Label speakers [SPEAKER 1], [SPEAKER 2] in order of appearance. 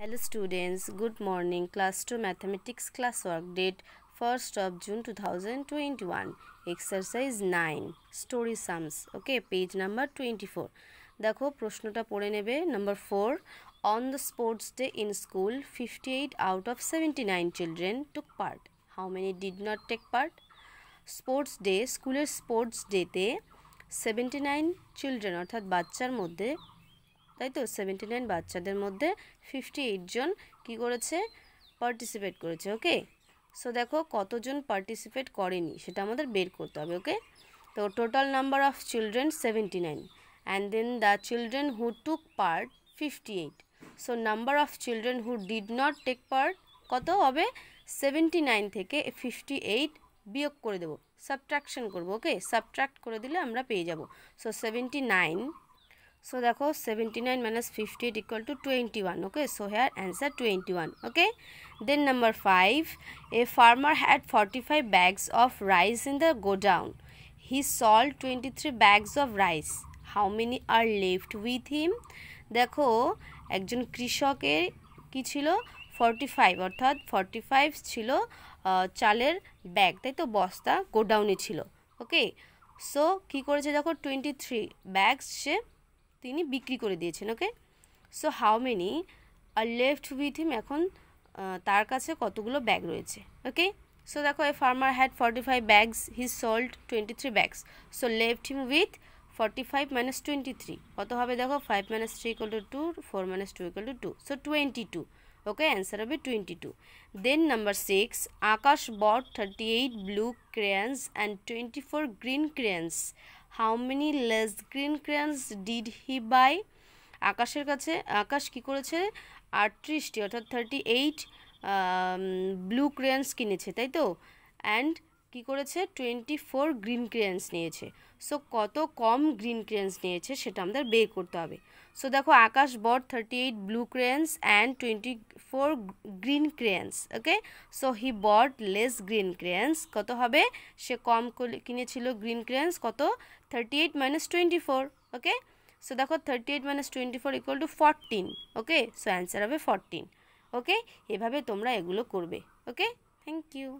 [SPEAKER 1] Hello students, good morning. Class 2 Mathematics June date 1st of June 2021. Exercise 9. Story sums. Okay, page number 24. দেখো প্রশ্নটা পড়ে নেবে number four on the sports day in school fifty eight out of seventy nine children took part how many did not take part sports day স্কুলের sports ডেতে seventy nine children অর্থাৎ বাচ্চার মধ্যে তাই তো সেভেন্টি নাইন বাচ্চাদের মধ্যে fifty জন কি করেছে পার্টিসিপেট করেছে ওকে সো দেখো কতজন পার্টিসিপেট করেনি সেটা আমাদের বের করতে হবে ওকে তো total number of children seventy nine and then the children who took part fifty eight so number of children who did not take part কত হবে সেভেন্টি নাইন থেকে ফিফটি এইট বিয়োগ করে দেবো সাবট্রাকশন করবো ওকে সাবট্রাক্ট করে দিলে আমরা পেয়ে যাব সো সেভেন্টি নাইন সো দেখো seventy nine minus fifty eight equal to twenty one okay so here answer twenty one okay then number five a farmer had forty five bags of rice in the godown he sold twenty three bags of rice how many are left with him দেখো একজন কৃষকের কি ছিল forty five অর্থাৎ forty five ছিল চালের bag তাই তো বস্তা গোডাউনে ছিল ওকে সো কি করেছে দেখো টোয়েন্টি থ্রি ব্যাগস সে তিনি বিক্রি করে দিয়েছেন okay so how many are left with him এখন তার কাছে কতগুলো ব্যাগ রয়েছে ওকে সো দেখো a farmer had forty five bags he sold twenty three bags so left him with forty five minus twenty three কত হবে দেখো five minus three equal to two four minus two equal to two so twenty two okay answer হবে twenty two then number six Akash bought thirty eight blue crayons and twenty four green crayons how many less green crayons did he buy আকাশের কাছে আকাশ কি করেছে আটত্রিশটি অর্থাৎ thirty eight blue Cairns কিনেছে তাই তো and কি করেছে টোয়েন্টি ফোর গ্রিন ক্রিয়েন্স নিয়েছে সো কত কম গ্রিন ক্রেন্স নিয়েছে সেটা আমাদের বে করতে হবে সো দেখো Akash bought thirty eight blue crayons and twenty four green crayons okay so he bought less green crayons কত হবে সে কম কিনেছিল গ্রিন ক্রিয়েন্স কত thirty eight minus twenty four okay so দেখো thirty eight minus twenty four equal to fourteen okay so answer হবে fourteen okay এভাবে তোমরা এগুলো করবে ওকে থ্যাংক ইউ